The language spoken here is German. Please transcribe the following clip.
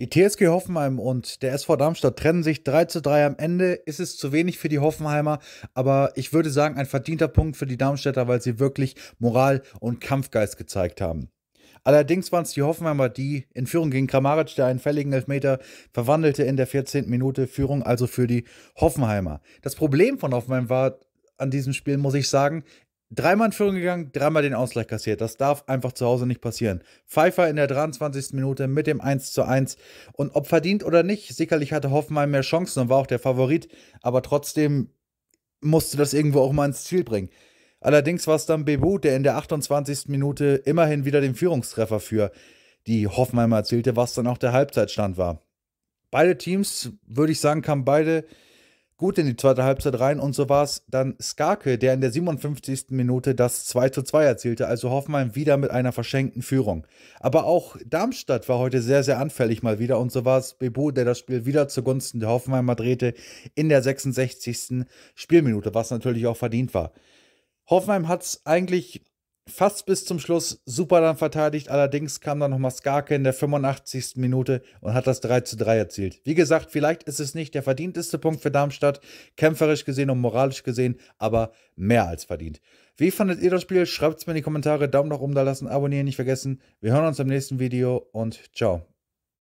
Die TSG Hoffenheim und der SV Darmstadt trennen sich 3 zu 3 am Ende. Ist es zu wenig für die Hoffenheimer, aber ich würde sagen, ein verdienter Punkt für die Darmstädter, weil sie wirklich Moral und Kampfgeist gezeigt haben. Allerdings waren es die Hoffenheimer, die in Führung gegen Kramaric, der einen fälligen Elfmeter verwandelte in der 14. Minute. Führung also für die Hoffenheimer. Das Problem von Hoffenheim war an diesem Spiel, muss ich sagen, Dreimal in Führung gegangen, dreimal den Ausgleich kassiert. Das darf einfach zu Hause nicht passieren. Pfeiffer in der 23. Minute mit dem 1:1 Und ob verdient oder nicht, sicherlich hatte Hoffenheim mehr Chancen und war auch der Favorit, aber trotzdem musste das irgendwo auch mal ins Ziel bringen. Allerdings war es dann Bebu, der in der 28. Minute immerhin wieder den Führungstreffer für die Hoffenheimer erzielte, was dann auch der Halbzeitstand war. Beide Teams, würde ich sagen, kamen beide gut in die zweite Halbzeit rein und so war es dann Skarke, der in der 57. Minute das 2 zu 2 erzielte, also Hoffenheim wieder mit einer verschenkten Führung. Aber auch Darmstadt war heute sehr, sehr anfällig mal wieder und so war es Bebu, der das Spiel wieder zugunsten der Hoffenheimer drehte in der 66. Spielminute, was natürlich auch verdient war. Hoffenheim hat es eigentlich fast bis zum Schluss super dann verteidigt. Allerdings kam dann nochmal Skarke in der 85. Minute und hat das 3 zu 3 erzielt. Wie gesagt, vielleicht ist es nicht der verdienteste Punkt für Darmstadt, kämpferisch gesehen und moralisch gesehen, aber mehr als verdient. Wie fandet ihr das Spiel? Schreibt es mir in die Kommentare, Daumen nach oben da lassen, abonnieren nicht vergessen. Wir hören uns im nächsten Video und ciao.